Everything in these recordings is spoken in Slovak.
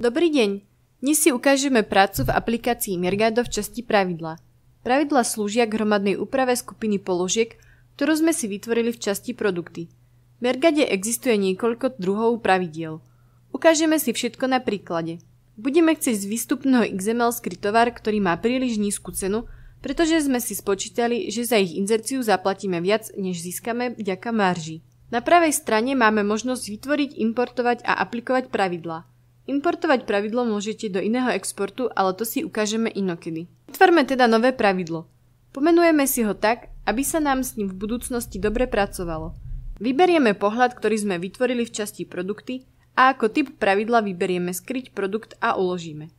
Dobrý deň. Dnes si ukážeme prácu v aplikácii Mergado v časti pravidla. Pravidla slúžia k hromadnej úprave skupiny položiek, ktorú sme si vytvorili v časti produkty. V Mergade existuje niekoľko druhov pravidiel. Ukážeme si všetko na príklade. Budeme chcieť z výstupného XML skrytovar, ktorý má príliš nízku cenu, pretože sme si spočítali, že za ich inzerciu zaplatíme viac, než získame vďaka marži. Na pravej strane máme možnosť vytvoriť, importovať a aplikovať pravidla. Importovať pravidlo môžete do iného exportu, ale to si ukážeme inokedy. Vytvorme teda nové pravidlo. Pomenujeme si ho tak, aby sa nám s ním v budúcnosti dobre pracovalo. Vyberieme pohľad, ktorý sme vytvorili v časti produkty a ako typ pravidla vyberieme skryť produkt a uložíme.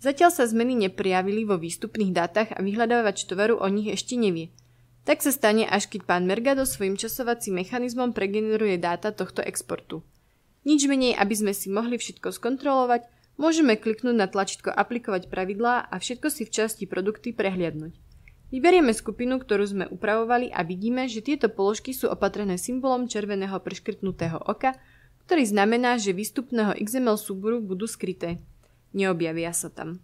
Zatiaľ sa zmeny neprijavili vo výstupných dátach a vyhľadávač tovaru o nich ešte nevie. Tak sa stane, až keď pán Mergado svojim časovacím mechanizmom pregeneruje dáta tohto exportu. Nič menej, aby sme si mohli všetko skontrolovať, môžeme kliknúť na tlačítko Aplikovať pravidlá a všetko si v časti produkty prehliadnúť. Vyberieme skupinu, ktorú sme upravovali a vidíme, že tieto položky sú opatrené symbolom červeného preškrtnutého oka, ktorý znamená, že výstupného XML súboru budú skryté. Neobjavia sa tam.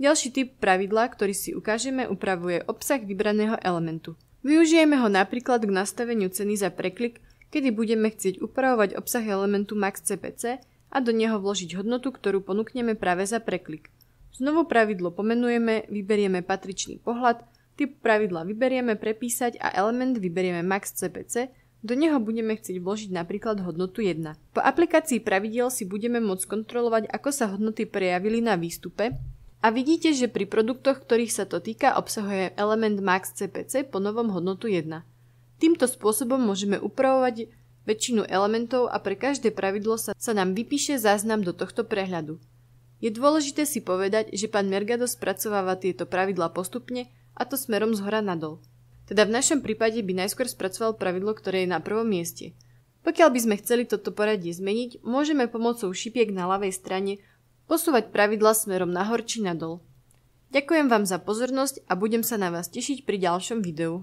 Ďalší typ pravidla, ktorý si ukážeme, upravuje obsah vybraného elementu. Využijeme ho napríklad k nastaveniu ceny za preklik, kedy budeme chcieť upravovať obsah elementu max.cpc a do neho vložiť hodnotu, ktorú ponúkneme práve za preklik. Znovu pravidlo pomenujeme, vyberieme patričný pohľad, typ pravidla vyberieme prepísať a element vyberieme max.cpc, do neho budeme chcieť vložiť napríklad hodnotu 1. Po aplikácii pravidiel si budeme môcť kontrolovať, ako sa hodnoty prejavili na výstupe, a vidíte, že pri produktoch, ktorých sa to týka, obsahuje element max.cpc po novom hodnotu 1. Týmto spôsobom môžeme upravovať väčšinu elementov a pre každé pravidlo sa, sa nám vypíše záznam do tohto prehľadu. Je dôležité si povedať, že pán Mergado spracováva tieto pravidla postupne a to smerom z hora nadol. Teda v našom prípade by najskôr spracoval pravidlo, ktoré je na prvom mieste. Pokiaľ by sme chceli toto poradie zmeniť, môžeme pomocou šipiek na ľavej strane posúvať pravidla smerom nahor či nadol. Ďakujem vám za pozornosť a budem sa na vás tešiť pri ďalšom videu.